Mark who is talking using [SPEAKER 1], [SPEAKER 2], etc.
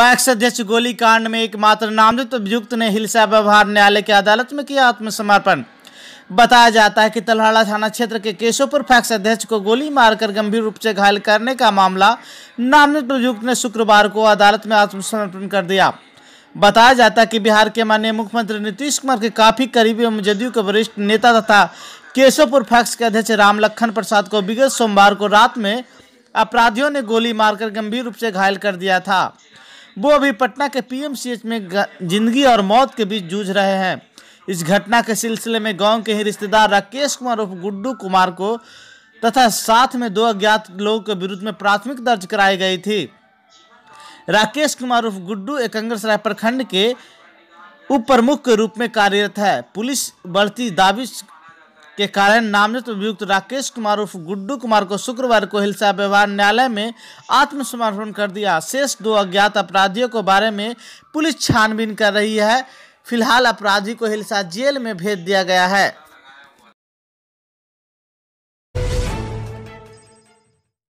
[SPEAKER 1] PACS अध्यक्ष गोलीकांड में एकमात्र नामजद अभियुक्त ने हिलसा व्यवहार न्यायालय की अदालत में किया आत्मसमर्पण बताया जाता है कि तलहाड़ा थाना क्षेत्र के केशोपुर फैक्स अध्यक्ष को गोली मारकर गंभीर रूप से घायल करने का मामला नामित प्रयुक्त ने शुक्रवार को अदालत में आत्मसमर्पण कर दिया बताया जाता है कि बिहार के माननीय मुख्यमंत्री नीतीश कुमार के काफी करीबी एवं जदयू के वरिष्ठ नेता तथा केशवपुर फैक्स के अध्यक्ष राम लखन प्रसाद को विगत सोमवार को रात में अपराधियों ने गोली मारकर गंभीर रूप से घायल कर दिया था वो अभी पटना के पीएमसीएच में जिंदगी और मौत के बीच जूझ रहे हैं इस घटना के सिलसिले में गांव के ही रिश्तेदार राकेश कुमार उर्फ गुड्डू कुमार को तथा साथ में दो अज्ञात लोगों के विरुद्ध में प्राथमिक दर्ज कराई गई थी राकेश कुमार उर्फ गुड्डू एकंगरसराय प्रखंड के उप प्रमुख के रूप में कार्यरत है पुलिस बढ़ती दाबिश के कारण नामजद अभियुक्त राकेश कुमार उर्फ गुड्डू कुमार को शुक्रवार को हिलसा व्यवहार न्यायालय में आत्मसमर्पण कर दिया शेष दो अज्ञात अपराधियों के बारे में पुलिस छानबीन कर रही है फिलहाल अपराधी को हिलसा जेल में भेज दिया गया है